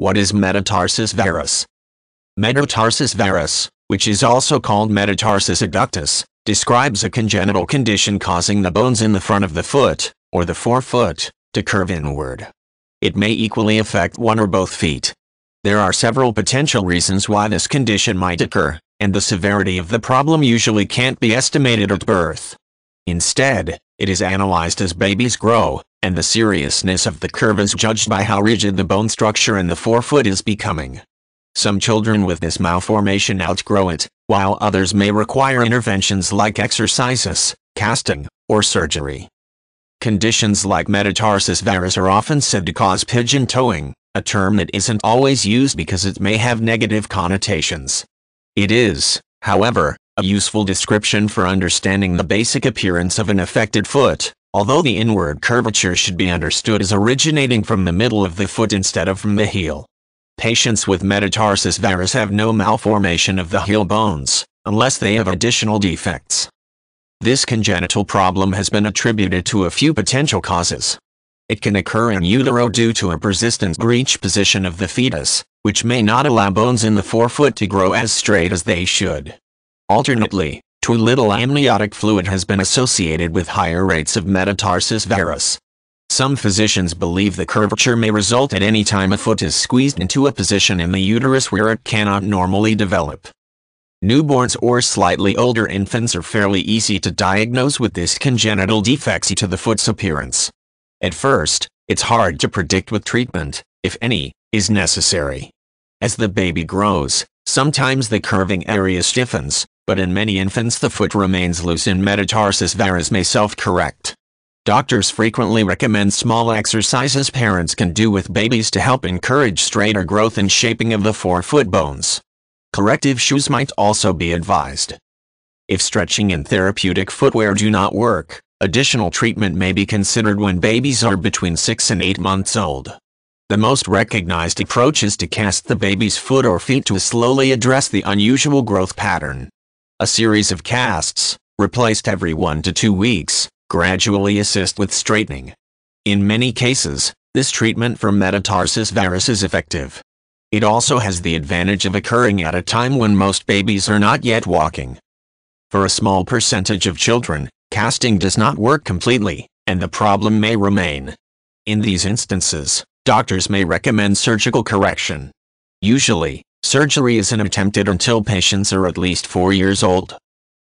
What is metatarsus varus? Metatarsus varus, which is also called metatarsus adductus, describes a congenital condition causing the bones in the front of the foot, or the forefoot, to curve inward. It may equally affect one or both feet. There are several potential reasons why this condition might occur, and the severity of the problem usually can't be estimated at birth. Instead, it is analyzed as babies grow, and the seriousness of the curve is judged by how rigid the bone structure in the forefoot is becoming. Some children with this malformation outgrow it, while others may require interventions like exercises, casting, or surgery. Conditions like metatarsus varus are often said to cause pigeon toeing, a term that isn't always used because it may have negative connotations. It is, however, a useful description for understanding the basic appearance of an affected foot although the inward curvature should be understood as originating from the middle of the foot instead of from the heel. Patients with metatarsus varus have no malformation of the heel bones, unless they have additional defects. This congenital problem has been attributed to a few potential causes. It can occur in utero due to a persistent breech position of the fetus, which may not allow bones in the forefoot to grow as straight as they should. Alternately, too little amniotic fluid has been associated with higher rates of metatarsus varus. Some physicians believe the curvature may result at any time a foot is squeezed into a position in the uterus where it cannot normally develop. Newborns or slightly older infants are fairly easy to diagnose with this congenital defect to the foot's appearance. At first, it's hard to predict what treatment, if any, is necessary. As the baby grows, sometimes the curving area stiffens, but in many infants the foot remains loose and metatarsus varus may self-correct. Doctors frequently recommend small exercises parents can do with babies to help encourage straighter growth and shaping of the forefoot bones. Corrective shoes might also be advised. If stretching and therapeutic footwear do not work, additional treatment may be considered when babies are between 6 and 8 months old. The most recognized approach is to cast the baby's foot or feet to slowly address the unusual growth pattern. A series of casts, replaced every one to two weeks, gradually assist with straightening. In many cases, this treatment for metatarsus varus is effective. It also has the advantage of occurring at a time when most babies are not yet walking. For a small percentage of children, casting does not work completely, and the problem may remain. In these instances, doctors may recommend surgical correction. Usually, Surgery is an attempted until patients are at least 4 years old.